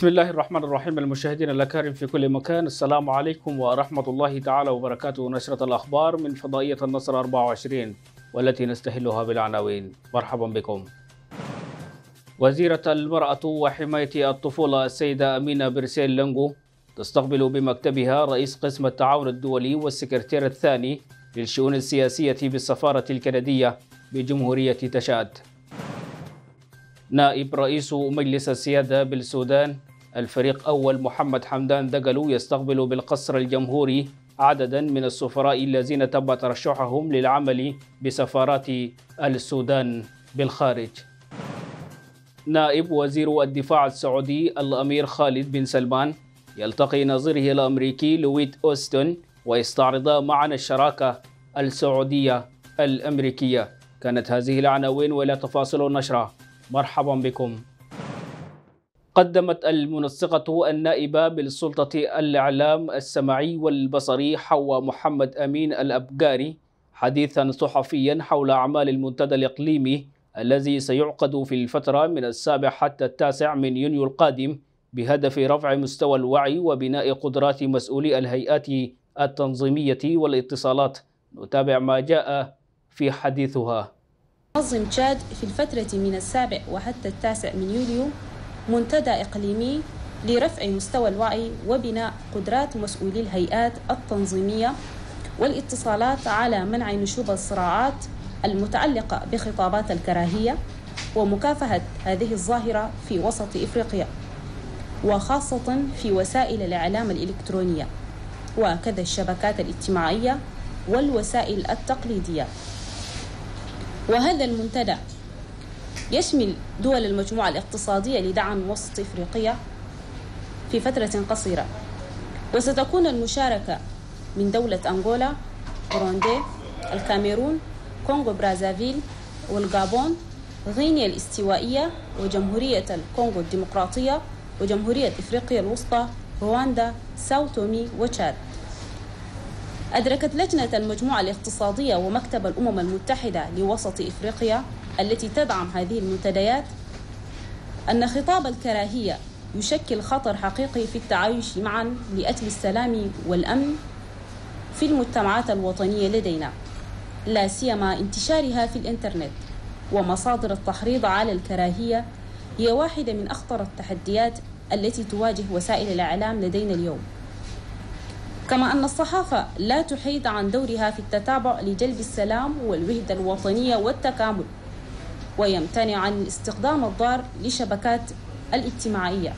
بسم الله الرحمن الرحيم المشاهدين الأكارم في كل مكان السلام عليكم ورحمة الله تعالى وبركاته نشرة الأخبار من فضائية النصر 24 والتي نستهلها بالعناوين مرحبا بكم وزيرة المرأة وحماية الطفولة السيدة أمينة برسيل لنغو تستقبل بمكتبها رئيس قسم التعاون الدولي والسكرتير الثاني للشؤون السياسية بالسفارة الكندية بجمهورية تشاد نائب رئيس مجلس السيادة بالسودان الفريق أول محمد حمدان دقلو يستقبل بالقصر الجمهوري عددا من السفراء الذين تم ترشحهم للعمل بسفارات السودان بالخارج نائب وزير الدفاع السعودي الأمير خالد بن سلمان يلتقي نظيره الأمريكي لويت أوستون ويستعرضا معا الشراكة السعودية الأمريكية كانت هذه العناوين وإلى تفاصيل النشرة مرحبا بكم قدمت المنسقة النائبة بالسلطة الإعلام السمعي والبصري حوا محمد أمين الأبقاري حديثا صحفيا حول أعمال المنتدى الإقليمي الذي سيعقد في الفترة من السابع حتى التاسع من يونيو القادم بهدف رفع مستوى الوعي وبناء قدرات مسؤولي الهيئات التنظيمية والاتصالات نتابع ما جاء في حديثها نظم تشاد في الفترة من السابع وحتى التاسع من يوليو منتدى إقليمي لرفع مستوى الوعي وبناء قدرات مسؤولي الهيئات التنظيمية والاتصالات على منع نشوب الصراعات المتعلقة بخطابات الكراهية ومكافحة هذه الظاهرة في وسط إفريقيا وخاصة في وسائل الإعلام الإلكترونية وكذا الشبكات الاجتماعية والوسائل التقليدية وهذا المنتدى يشمل دول المجموعة الاقتصادية لدعم وسط إفريقيا في فترة قصيرة وستكون المشاركة من دولة أنغولا بروندي الكاميرون كونغو برازافيل والغابون غينيا الاستوائية وجمهورية الكونغو الديمقراطية وجمهورية إفريقيا الوسطى رواندا ساو تومي وتشاد أدركت لجنة المجموعة الاقتصادية ومكتب الأمم المتحدة لوسط إفريقيا التي تدعم هذه المنتديات أن خطاب الكراهية يشكل خطر حقيقي في التعايش معا لأجل السلام والأمن في المجتمعات الوطنية لدينا لا سيما انتشارها في الإنترنت ومصادر التحريض على الكراهية هي واحدة من أخطر التحديات التي تواجه وسائل الإعلام لدينا اليوم كما أن الصحافة لا تحيد عن دورها في التتابع لجلب السلام والوحدة الوطنية والتكامل ويمتنع عن استخدام الضار لشبكات الاجتماعية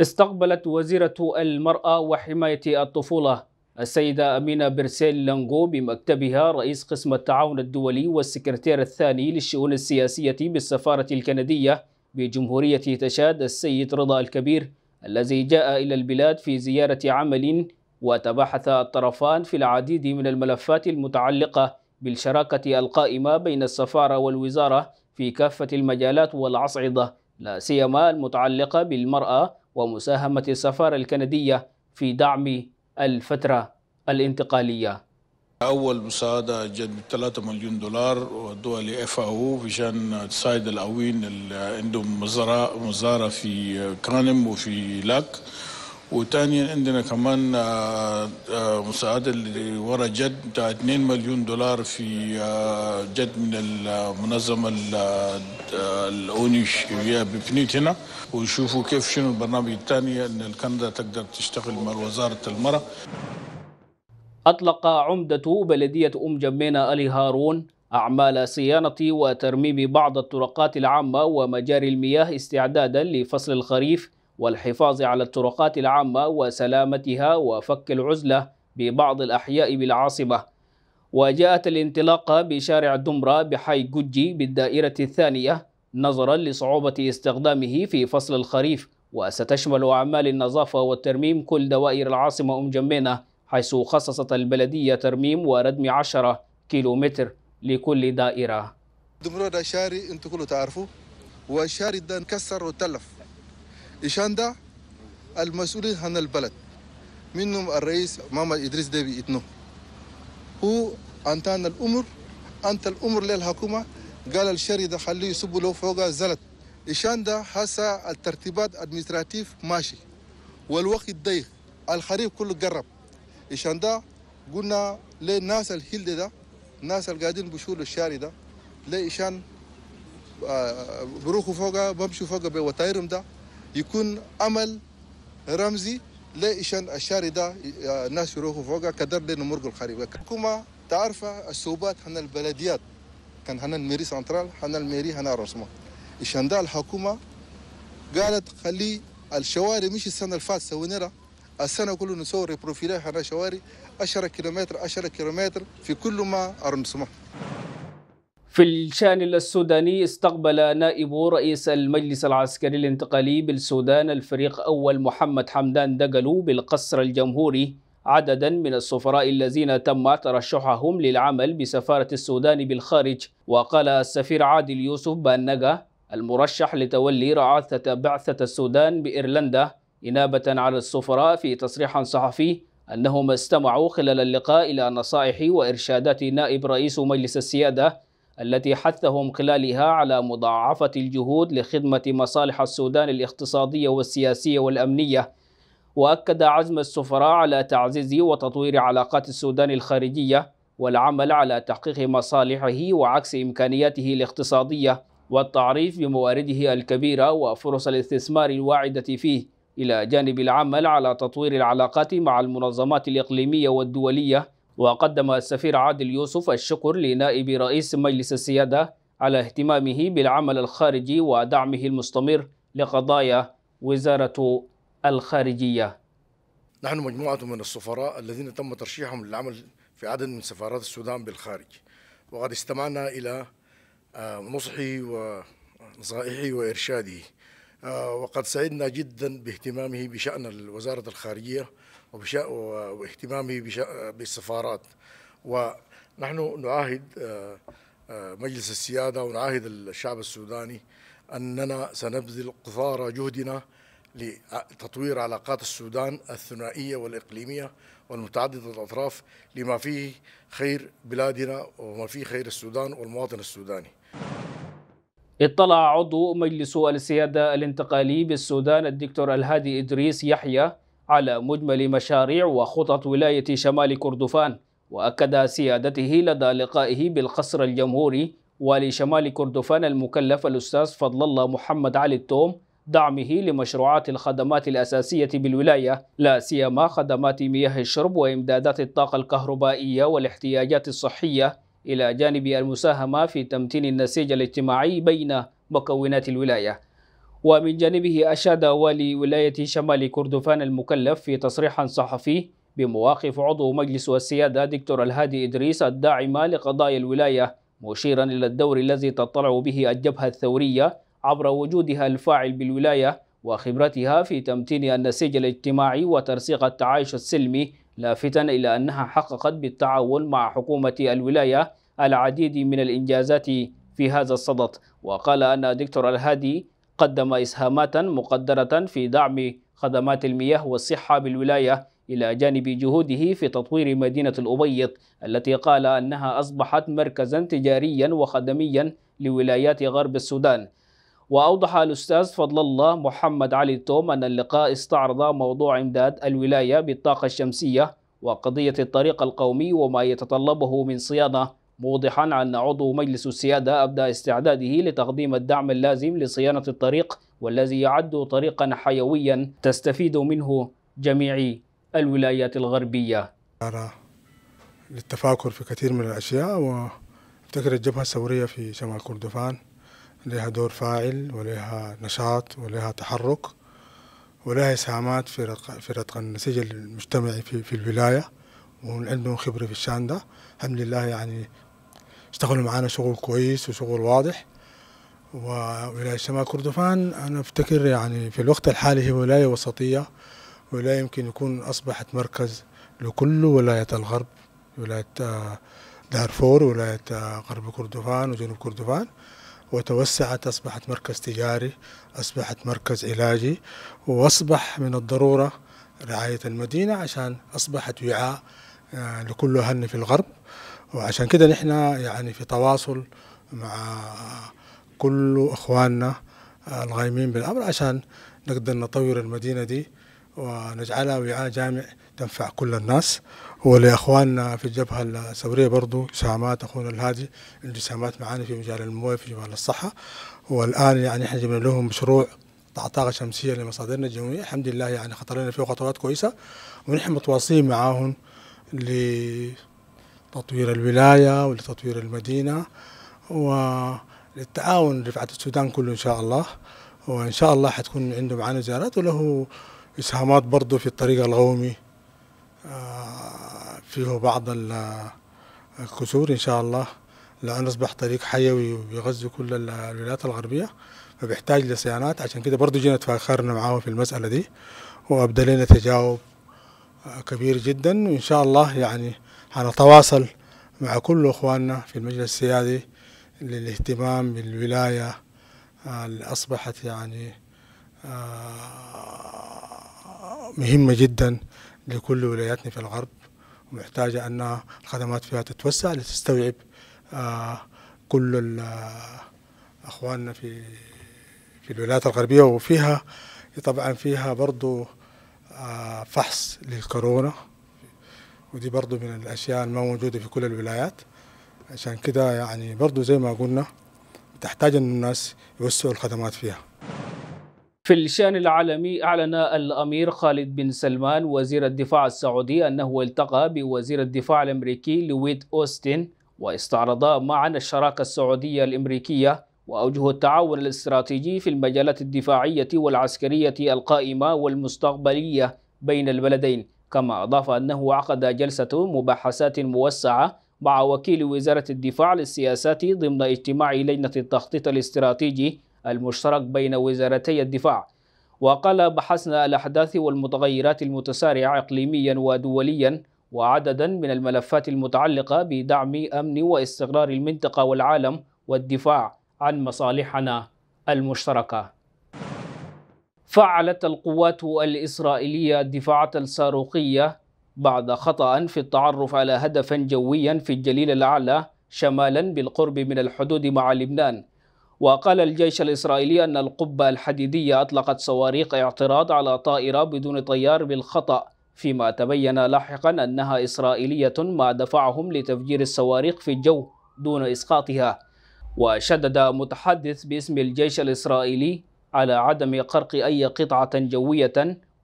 استقبلت وزيرة المرأة وحماية الطفولة السيدة أمينة برسيل لانغو بمكتبها رئيس قسم التعاون الدولي والسكرتير الثاني للشؤون السياسية بالسفارة الكندية بجمهورية تشاد السيد رضا الكبير الذي جاء إلى البلاد في زيارة عمل وتباحث الطرفان في العديد من الملفات المتعلقة بالشراكة القائمة بين السفارة والوزارة في كافة المجالات والأصعدة لا سيما المتعلقة بالمرأة ومساهمة السفارة الكندية في دعم الفترة الانتقالية أول مساعدة جد 3 مليون دولار ودول اف او فيشان تساعد الأوين اللي عندهم مزارع مزارع في كانم وفي لاك وثانيا عندنا كمان آه، آه، مساعدة اللي ورا جد بتاع 2 مليون دولار في آه، جد من المنظمة الأونيش هي بفنيت هنا ويشوفوا كيف شنو البرنامج الثاني أن كندا تقدر تشتغل مع وزارة المرأة أطلق عمدة بلدية أم جمينة ألي هارون أعمال صيانة وترميم بعض الطرقات العامة ومجاري المياه استعدادا لفصل الخريف والحفاظ على الطرقات العامة وسلامتها وفك العزلة ببعض الأحياء بالعاصمة وجاءت الانطلاقة بشارع الدمرة بحي جوجي بالدائرة الثانية نظرا لصعوبة استخدامه في فصل الخريف وستشمل أعمال النظافة والترميم كل دوائر العاصمة أم جمينة حيث خصصت البلدية ترميم وردم 10 كيلومتر لكل دائرة دمرة ده شاري انتوا كله تعرفوا والشاري ده انكسر وتلف إيشان ده المسؤولين عن البلد منهم الرئيس محمد إدريس ديبي إتنو هو أنتان الأمر أنت الأمر للحكومة قال الشري ده خليه يصبوا له فوق زلت إيشان ده هسا الترتيبات أدمنستراتيف ماشي والوقت ضيق الخريف كله قرب إيشان ده قلنا للناس الهلد ده الناس اللي قاعدين بشول الشاري ده ليه إيشان آه، فوق بمشوا فوق بوطايرهم ده يكون عمل رمزي لإشان الشاردة الناس يروحوا فوقها كدر لنا مرق الخريبة الحكومة تعرف السوبات هنا البلديات كان هنا الميري سنترال هنا الميري هنا رسمة إشان ده الحكومة قالت خلي الشوارع مش السنة الفات سوينا السنة كله نصور بروفيلات هنا شوارع 10 كيلومتر 10 كيلومتر في كل ما أرنسمه في الشان السوداني استقبل نائب رئيس المجلس العسكري الانتقالي بالسودان الفريق أول محمد حمدان دقلو بالقصر الجمهوري عددا من السفراء الذين تم ترشحهم للعمل بسفارة السودان بالخارج وقال السفير عادل يوسف بانجا المرشح لتولي رعاثة بعثة السودان بإيرلندا إنابة على السفراء في تصريح صحفي أنهم استمعوا خلال اللقاء إلى نصائح وإرشادات نائب رئيس مجلس السيادة التي حثهم خلالها على مضاعفة الجهود لخدمة مصالح السودان الاقتصادية والسياسية والأمنية وأكد عزم السفراء على تعزيز وتطوير علاقات السودان الخارجية والعمل على تحقيق مصالحه وعكس إمكانياته الاقتصادية والتعريف بموارده الكبيرة وفرص الاستثمار الواعدة فيه إلى جانب العمل على تطوير العلاقات مع المنظمات الإقليمية والدولية وقدم السفير عادل يوسف الشكر لنائب رئيس مجلس السيادة على اهتمامه بالعمل الخارجي ودعمه المستمر لقضايا وزارة الخارجية نحن مجموعة من السفراء الذين تم ترشيحهم للعمل في عدد من سفارات السودان بالخارج وقد استمعنا إلى آه، نصحي ونصائحي وإرشاده آه، وقد سعدنا جدا باهتمامه بشأن وزارة الخارجية واهتمامه بالسفارات ونحن نعاهد آه، آه، مجلس السيادة ونعاهد الشعب السوداني أننا سنبذل قصارى جهدنا لتطوير علاقات السودان الثنائية والإقليمية والمتعددة الأطراف لما فيه خير بلادنا وما فيه خير السودان والمواطن السوداني اطلع عضو مجلس السيادة الانتقالي بالسودان الدكتور الهادي إدريس يحيى على مجمل مشاريع وخطط ولاية شمال كردفان وأكد سيادته لدى لقائه بالقصر الجمهوري ولشمال كردفان المكلف الأستاذ فضل الله محمد علي التوم دعمه لمشروعات الخدمات الأساسية بالولاية لا سيما خدمات مياه الشرب وإمدادات الطاقة الكهربائية والاحتياجات الصحية إلى جانب المساهمة في تمتين النسيج الاجتماعي بين مكونات الولاية ومن جانبه أشاد والي ولاية شمال كردفان المكلف في تصريح صحفي بمواقف عضو مجلس السيادة دكتور الهادي إدريس الداعمة لقضايا الولاية مشيرا إلى الدور الذي تطلع به الجبهة الثورية عبر وجودها الفاعل بالولاية وخبرتها في تمتين النسيج الاجتماعي وترسيخ التعايش السلمي لافتا إلى أنها حققت بالتعاون مع حكومة الولاية العديد من الإنجازات في هذا الصدد وقال أن دكتور الهادي قدم إسهامات مقدرة في دعم خدمات المياه والصحة بالولاية إلى جانب جهوده في تطوير مدينة الأبيض التي قال أنها أصبحت مركزا تجاريا وخدميا لولايات غرب السودان وأوضح الأستاذ فضل الله محمد علي توم أن اللقاء استعرض موضوع إمداد الولاية بالطاقة الشمسية وقضية الطريق القومي وما يتطلبه من صيانة موضحا أن عضو مجلس السيادة أبدى استعداده لتقديم الدعم اللازم لصيانة الطريق والذي يعد طريقا حيويا تستفيد منه جميع الولايات الغربية للتفاكر في كثير من الأشياء وافتكر الجبهة الثورية في شمال كردفان لها دور فاعل ولها نشاط ولها تحرك ولها إسهامات في رتق, في رتق النسيج المجتمعي في, في الولاية وعندهم خبرة في الشان ده الحمد لله يعني اشتغلوا معانا شغل كويس وشغل واضح وولاية شمال كردفان أنا أفتكر يعني في الوقت الحالي هي ولاية وسطية ولاية يمكن يكون أصبحت مركز لكل ولاية الغرب ولاية آه، دارفور ولاية آه، غرب كردفان وجنوب كردفان وتوسعت أصبحت مركز تجاري أصبحت مركز علاجي وأصبح من الضرورة رعاية المدينة عشان أصبحت وعاء آه، لكل أهلنا في الغرب وعشان كده نحن يعني في تواصل مع كل اخواننا الغايمين بالامر عشان نقدر نطور المدينه دي ونجعلها وعاء جامع تنفع كل الناس ولاخواننا في الجبهه الثوريه برضو سامات اخونا الهادي اللي سامات معانا في مجال المويه في مجال الصحه والان يعني احنا جبنا لهم مشروع طاقة شمسية لمصادرنا الجوية الحمد لله يعني خطرنا فيه خطوات كويسة ونحن متواصلين معاهم لتطوير الولاية ولتطوير المدينة وللتعاون رفعة السودان كله إن شاء الله وإن شاء الله حتكون عنده معانا زيارات وله إسهامات برضه في الطريق القومي آه، فيه بعض الكسور إن شاء الله لأن أصبح طريق حيوي ويغذي كل الولايات الغربية فبيحتاج لصيانات عشان كده برضه جينا تفاخرنا معاه في المسألة دي وأبدى تجاوب آه، كبير جدا وإن شاء الله يعني على تواصل مع كل اخواننا في المجلس السيادي للاهتمام بالولايه آه، اللي اصبحت يعني آه، مهمه جدا لكل ولاياتنا في الغرب ومحتاجه ان الخدمات فيها تتوسع لتستوعب آه، كل اخواننا في في الولايات الغربيه وفيها طبعا فيها برضو فحص للكورونا ودي برضو من الأشياء موجودة في كل الولايات عشان كده يعني برضو زي ما قلنا تحتاج أن الناس يوسعوا الخدمات فيها في الشأن العالمي أعلن الأمير خالد بن سلمان وزير الدفاع السعودي أنه التقى بوزير الدفاع الأمريكي لويد أوستن واستعرضا معا الشراكة السعودية الأمريكية وأوجه التعاون الاستراتيجي في المجالات الدفاعية والعسكرية القائمة والمستقبلية بين البلدين كما أضاف أنه عقد جلسة مباحثات موسعة مع وكيل وزارة الدفاع للسياسات ضمن اجتماع لجنة التخطيط الاستراتيجي المشترك بين وزارتي الدفاع وقال بحثنا الأحداث والمتغيرات المتسارعة إقليميا ودوليا وعددا من الملفات المتعلقة بدعم أمن واستقرار المنطقة والعالم والدفاع عن مصالحنا المشتركة فعلت القوات الإسرائيلية الدفاعات الصاروخية بعد خطأ في التعرف على هدفا جويا في الجليل الأعلى شمالا بالقرب من الحدود مع لبنان وقال الجيش الإسرائيلي أن القبة الحديدية أطلقت صواريخ اعتراض على طائرة بدون طيار بالخطأ فيما تبين لاحقا أنها إسرائيلية ما دفعهم لتفجير الصواريخ في الجو دون إسقاطها وشدد متحدث باسم الجيش الإسرائيلي على عدم قرق أي قطعة جوية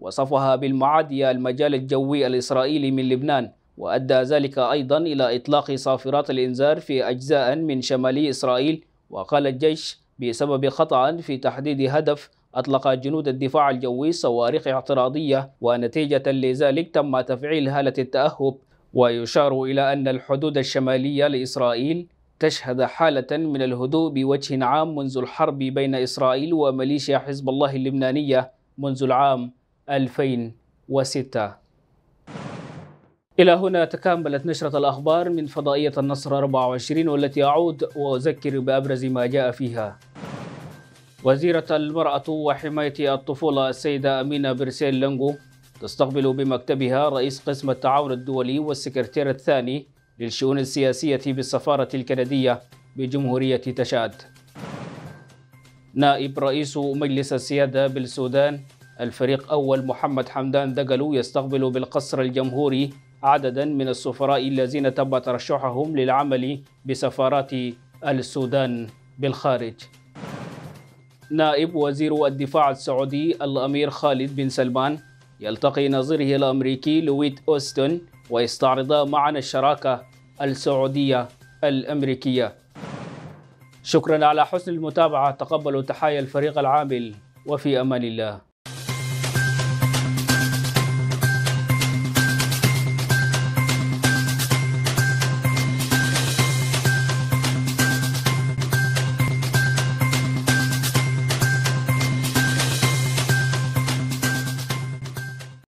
وصفها بالمعادية المجال الجوي الإسرائيلي من لبنان وأدى ذلك أيضا إلى إطلاق صافرات الإنذار في أجزاء من شمالي إسرائيل وقال الجيش بسبب خطأ في تحديد هدف أطلق جنود الدفاع الجوي صواريخ اعتراضية ونتيجة لذلك تم تفعيل هالة التأهب ويشار إلى أن الحدود الشمالية لإسرائيل استشهد حالة من الهدوء بوجه عام منذ الحرب بين إسرائيل وميليشيا حزب الله اللبنانية منذ العام 2006 إلى هنا تكاملت نشرة الأخبار من فضائية النصر 24 والتي أعود وأذكر بأبرز ما جاء فيها وزيرة المرأة وحماية الطفولة السيدة أمينة برسيل لونغو تستقبل بمكتبها رئيس قسم التعاون الدولي والسكرتير الثاني للشؤون السياسية بالسفارة الكندية بجمهورية تشاد نائب رئيس مجلس السيادة بالسودان الفريق أول محمد حمدان دقلو يستقبل بالقصر الجمهوري عددا من السفراء الذين تم ترشحهم للعمل بسفارات السودان بالخارج نائب وزير الدفاع السعودي الأمير خالد بن سلمان يلتقي نظيره الأمريكي لويت أوستون ويستعرضا معا الشراكة السعودية الأمريكية شكرا على حسن المتابعة تقبلوا تحايا الفريق العامل وفي أمان الله